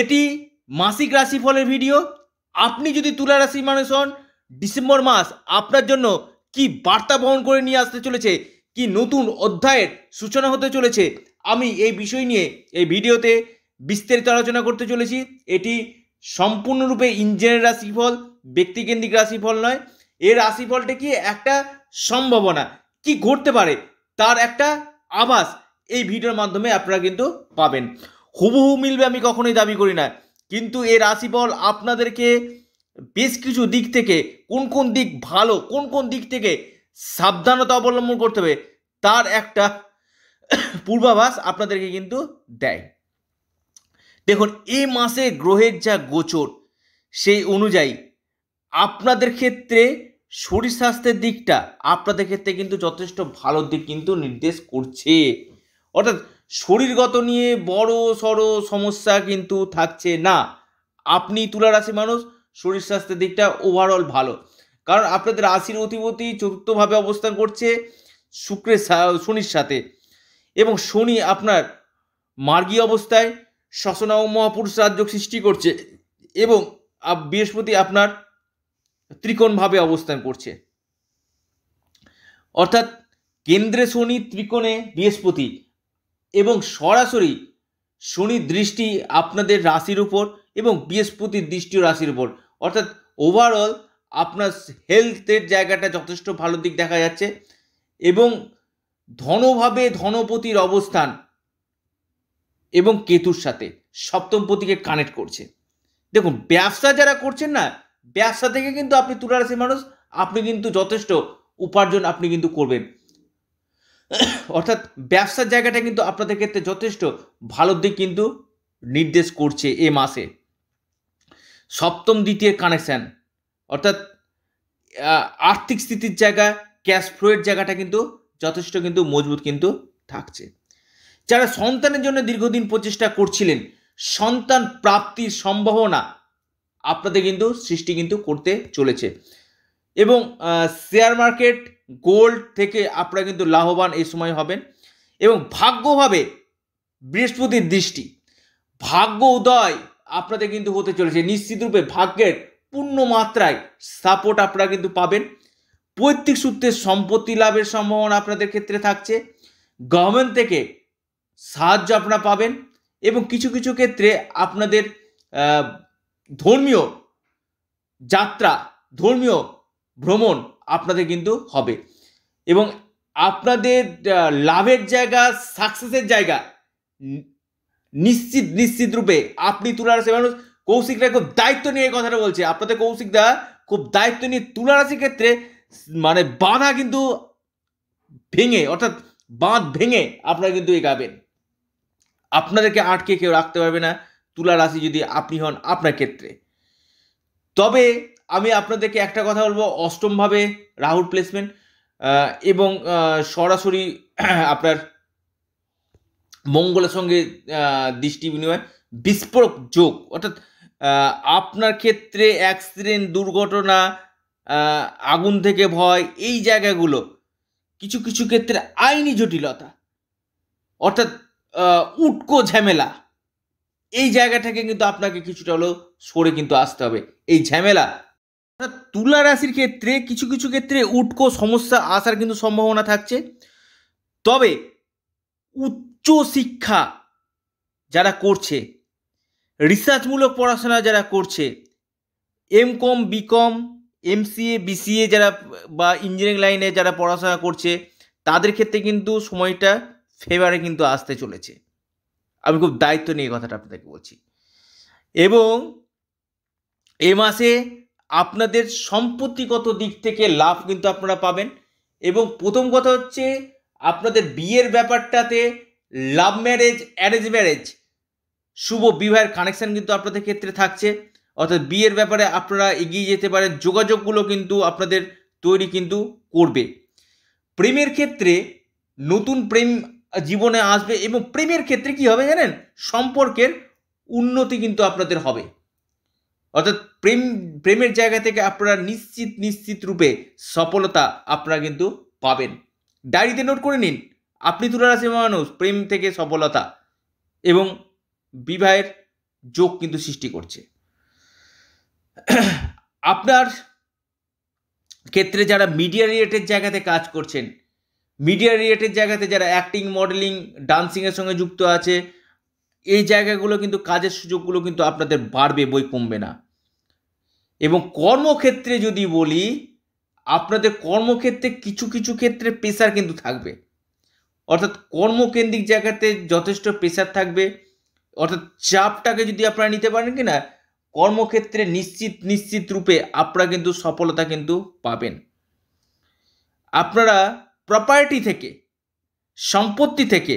এটি মাসিক রাশিফলের ভিডিও আপনি যদি তুলা রাশি মানুষ হন ডিসেম্বর মাস আপনার জন্য কি বার্তা বহন করে নিয়ে আসতে চলেছে কি নতুন অধ্যায়ের সূচনা হতে চলেছে আমি এই বিষয় নিয়ে এই ভিডিওতে বিস্তারিত আলোচনা করতে চলেছি এটি সম্পূর্ণরূপে ইঞ্জিনের রাশিফল ব্যক্তিকেন্দ্রিক রাশিফল নয় এর রাশিফলটা কি একটা সম্ভাবনা কি ঘটতে পারে তার একটা আভাস এই ভিডিওর মাধ্যমে আপনারা কিন্তু পাবেন হুবহু মিলবে আমি কখনোই দাবি করি না কিন্তু এ রাশিফল আপনাদেরকে বেশ কিছু দিক থেকে কোন কোন দিক ভালো কোন কোন দিক থেকে সাবধানতা অবলম্বন করতে হবে তার একটা পূর্বাভাস আপনাদেরকে কিন্তু দেয় দেখুন এই মাসে গ্রহের যা গোচর সেই অনুযায়ী আপনাদের ক্ষেত্রে শরীর স্বাস্থ্যের দিকটা আপনাদের ক্ষেত্রে কিন্তু যথেষ্ট ভালো দিক কিন্তু নির্দেশ করছে অর্থাৎ শরীরগত নিয়ে বড় সড় সমস্যা কিন্তু থাকছে না আপনি তুলা রাশি মানুষ শরীর স্বাস্থ্যের দিকটা ওভারঅল ভালো কারণ আপনাদের রাশির অধিপতি চতুর্থভাবে অবস্থান করছে শুক্রের শনির সাথে এবং শনি আপনার মার্গী অবস্থায় শাসনা ও মহাপুরুষ রাজ্য সৃষ্টি করছে এবং বৃহস্পতি আপনার ত্রিকোণভাবে অবস্থান করছে অর্থাৎ কেন্দ্রে শনি ত্রিকোণে বৃহস্পতি এবং সরাসরি শনির দৃষ্টি আপনাদের রাশির উপর এবং বৃহস্পতির দৃষ্টিও রাশির উপর অর্থাৎ ওভারঅল আপনার হেলথের জায়গাটা যথেষ্ট ভালো দিক দেখা যাচ্ছে এবং ধনভাবে ধনপতির অবস্থান এবং কেতুর সাথে সপ্তমপতিকে কানেক্ট করছে দেখুন ব্যবসা যারা করছেন না ব্যবসা থেকে কিন্তু আপনি তুলারাশি মানুষ আপনি কিন্তু যথেষ্ট উপার্জন আপনি কিন্তু করবেন অর্থাৎ ব্যবসার জায়গাটা কিন্তু আপনাদের ক্ষেত্রে যথেষ্ট ভালো দিক কিন্তু নির্দেশ করছে এ মাসে সপ্তম দ্বিতীয় কানেকশান অর্থাৎ আর্থিক স্থিতির জায়গা ক্যাশ ফ্লোয়ের জায়গাটা কিন্তু যথেষ্ট কিন্তু মজবুত কিন্তু থাকছে যারা সন্তানের জন্য দীর্ঘদিন প্রচেষ্টা করছিলেন সন্তান প্রাপ্তির সম্ভাবনা আপনাদের কিন্তু সৃষ্টি কিন্তু করতে চলেছে এবং শেয়ার মার্কেট গোল্ড থেকে আপনারা কিন্তু লাভবান এই সময় হবেন এবং ভাগ্যভাবে বৃহস্পতির দৃষ্টি ভাগ্য উদয় আপনাদের কিন্তু হতে চলেছে নিশ্চিতরূপে ভাগ্যের পূর্ণ মাত্রায় সাপোর্ট আপনারা কিন্তু পাবেন পৈতৃক সূত্রে সম্পত্তি লাভের সম্ভাবনা আপনাদের ক্ষেত্রে থাকছে গভর্নমেন্ট থেকে সাহায্য আপনারা পাবেন এবং কিছু কিছু ক্ষেত্রে আপনাদের ধর্মীয় যাত্রা ধর্মীয় ভ্রমণ আপনাদের কিন্তু হবে এবং আপনাদের লাভের জায়গা সাকসেসের জায়গা নিশ্চিত নিশ্চিত রূপে আপনি রাশি মানুষ কৌশিকরা খুব দায়িত্ব নিয়ে এই কথাটা বলছে আপনাদের কৌশিকরা খুব দায়িত্ব নিয়ে তুলা রাশির ক্ষেত্রে মানে বাঁধা কিন্তু ভেঙে অর্থাৎ বাঁধ ভেঙে আপনারা কিন্তু এগাবেন আপনাদেরকে আটকে কেউ রাখতে পারবে না তুলা রাশি যদি আপনি হন আপনার ক্ষেত্রে তবে আমি আপনাদেরকে একটা কথা বলবো অষ্টমভাবে রাহুর প্লেসমেন্ট এবং সরাসরি আপনার মঙ্গলের সঙ্গে দৃষ্টি বিনিময় বিস্ফোরক যোগ অর্থাৎ আপনার ক্ষেত্রে অ্যাক্সিডেন্ট দুর্ঘটনা আগুন থেকে ভয় এই জায়গাগুলো কিছু কিছু ক্ষেত্রে আইনি জটিলতা অর্থাৎ উটকো ঝামেলা এই জায়গা থেকে কিন্তু আপনাকে কিছুটা হলেও সরে কিন্তু আসতে হবে এই ঝামেলা তুলা রাশির ক্ষেত্রে কিছু কিছু ক্ষেত্রে উটকো সমস্যা আসার কিন্তু সম্ভাবনা থাকছে তবে উচ্চ শিক্ষা যারা করছে রিসার্চমূলক পড়াশোনা যারা করছে M Com BCom MCA BCA যারা বা ইঞ্জিনিয়ারিং লাইনে যারা পড়াশোনা করছে তাদের ক্ষেত্রে কিন্তু সময়টা ফেভারে কিন্তু আসতে চলেছে আমি খুব দায়িত্ব নিয়ে কথাটা আপনাদেরকে বলছি এবং এ মাসে আপনাদের সম্পত্তিগত দিক থেকে লাভ কিন্তু আপনারা পাবেন এবং প্রথম কথা হচ্ছে আপনাদের বিয়ের ব্যাপারটাতে লাভ ম্যারেজ অ্যারেঞ্জ ম্যারেজ শুভ বিবাহের কানেকশান কিন্তু আপনাদের ক্ষেত্রে থাকছে অর্থাৎ বিয়ের ব্যাপারে আপনারা এগিয়ে যেতে পারেন যোগাযোগগুলো কিন্তু আপনাদের তৈরি কিন্তু করবে প্রেমের ক্ষেত্রে নতুন প্রেম জীবনে আসবে এবং প্রেমের ক্ষেত্রে কি হবে জানেন সম্পর্কের উন্নতি কিন্তু আপনাদের হবে অর্থাৎ প্রেম প্রেমের জায়গা থেকে আপনারা নিশ্চিত নিশ্চিত রূপে সফলতা আপনারা কিন্তু পাবেন ডায়েরিতে নোট করে নিন আপনি তুলারাশি মানুষ প্রেম থেকে সফলতা এবং বিবাহের যোগ কিন্তু সৃষ্টি করছে আপনার ক্ষেত্রে যারা মিডিয়া রিলেটেড জায়গাতে কাজ করছেন মিডিয়া রিলেটেড জায়গাতে যারা অ্যাক্টিং মডেলিং ডান্সিংয়ের সঙ্গে যুক্ত আছে এই জায়গাগুলো কিন্তু কাজের সুযোগগুলো কিন্তু আপনাদের বাড়বে বই কমবে না এবং কর্মক্ষেত্রে যদি বলি আপনাদের কর্মক্ষেত্রে কিছু কিছু ক্ষেত্রে প্রেশার কিন্তু থাকবে অর্থাৎ কর্মকেন্দ্রিক জায়গাতে যথেষ্ট প্রেশার থাকবে অর্থাৎ চাপটাকে যদি আপনারা নিতে পারেন কি না কর্মক্ষেত্রে নিশ্চিত নিশ্চিত রূপে আপনারা কিন্তু সফলতা কিন্তু পাবেন আপনারা প্রপার্টি থেকে সম্পত্তি থেকে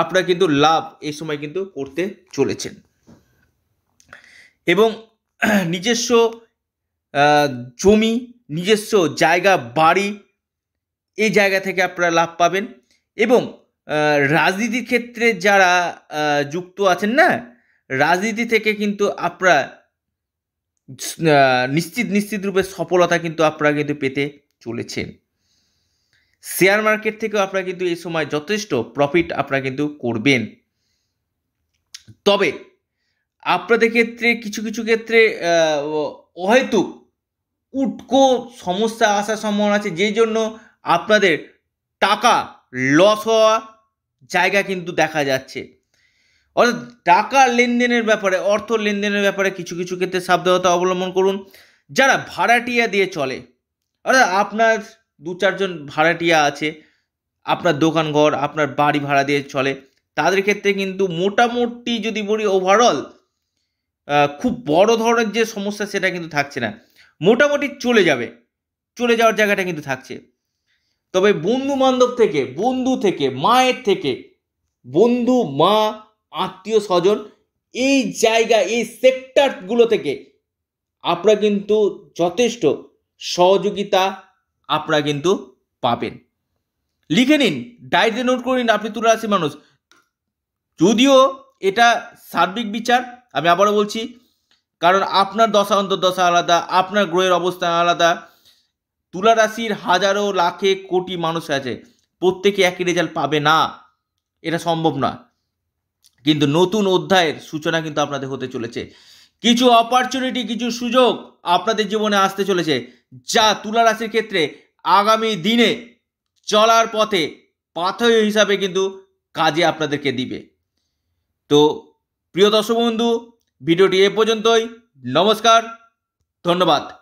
আপনারা কিন্তু লাভ এই সময় কিন্তু করতে চলেছেন এবং নিজস্ব জমি নিজস্ব জায়গা বাড়ি এই জায়গা থেকে আপনারা লাভ পাবেন এবং রাজনীতির ক্ষেত্রে যারা যুক্ত আছেন না রাজনীতি থেকে কিন্তু আপনারা নিশ্চিত নিশ্চিত রূপে সফলতা কিন্তু আপনারা কিন্তু পেতে চলেছেন শেয়ার মার্কেট থেকেও আপনারা কিন্তু এই সময় যথেষ্ট প্রফিট আপনারা কিন্তু করবেন তবে আপনাদের ক্ষেত্রে কিছু কিছু ক্ষেত্রে হয়তো উটকো সমস্যা আসার সম্ভাবনা আছে যেই জন্য আপনাদের টাকা লস হওয়া জায়গা কিন্তু দেখা যাচ্ছে অর্থাৎ টাকা লেনদেনের ব্যাপারে অর্থ লেনদেনের ব্যাপারে কিছু কিছু ক্ষেত্রে সাবধানতা অবলম্বন করুন যারা ভাড়াটিয়া দিয়ে চলে অর্থাৎ আপনার দু চারজন ভাড়াটিয়া আছে আপনার দোকান ঘর আপনার বাড়ি ভাড়া দিয়ে চলে তাদের ক্ষেত্রে কিন্তু মোটামুটি যদি বলি ওভারঅল খুব বড় ধরনের যে সমস্যা সেটা কিন্তু থাকছে না মোটামুটি চলে যাবে চলে যাওয়ার জায়গাটা কিন্তু থাকছে তবে বন্ধু বান্ধব থেকে বন্ধু থেকে মায়ের থেকে বন্ধু মা আত্মীয় স্বজন এই জায়গা এই সেক্টরগুলো থেকে আপনারা কিন্তু যথেষ্ট সহযোগিতা আপনারা কিন্তু পাবেন লিখে নিন ডায়েরিতে নোট করে নিন আপনি তুলারাশি মানুষ যদিও এটা সার্বিক বিচার আমি আবারও বলছি কারণ আপনার দশা অন্তর্দশা আলাদা আপনার গ্রহের অবস্থান আলাদা তুলা রাশির হাজারো লাখে কোটি মানুষ আছে প্রত্যেকে একই রেজাল্ট পাবে না এটা সম্ভব না কিন্তু নতুন অধ্যায়ের সূচনা কিন্তু আপনাদের হতে চলেছে কিছু অপরচুনিটি কিছু সুযোগ আপনাদের জীবনে আসতে চলেছে যা তুলা রাশির ক্ষেত্রে আগামী দিনে চলার পথে পাথর হিসাবে কিন্তু কাজে আপনাদেরকে দিবে তো প্রিয় দর্শক বন্ধু ভিডিওটি এ পর্যন্তই নমস্কার ধন্যবাদ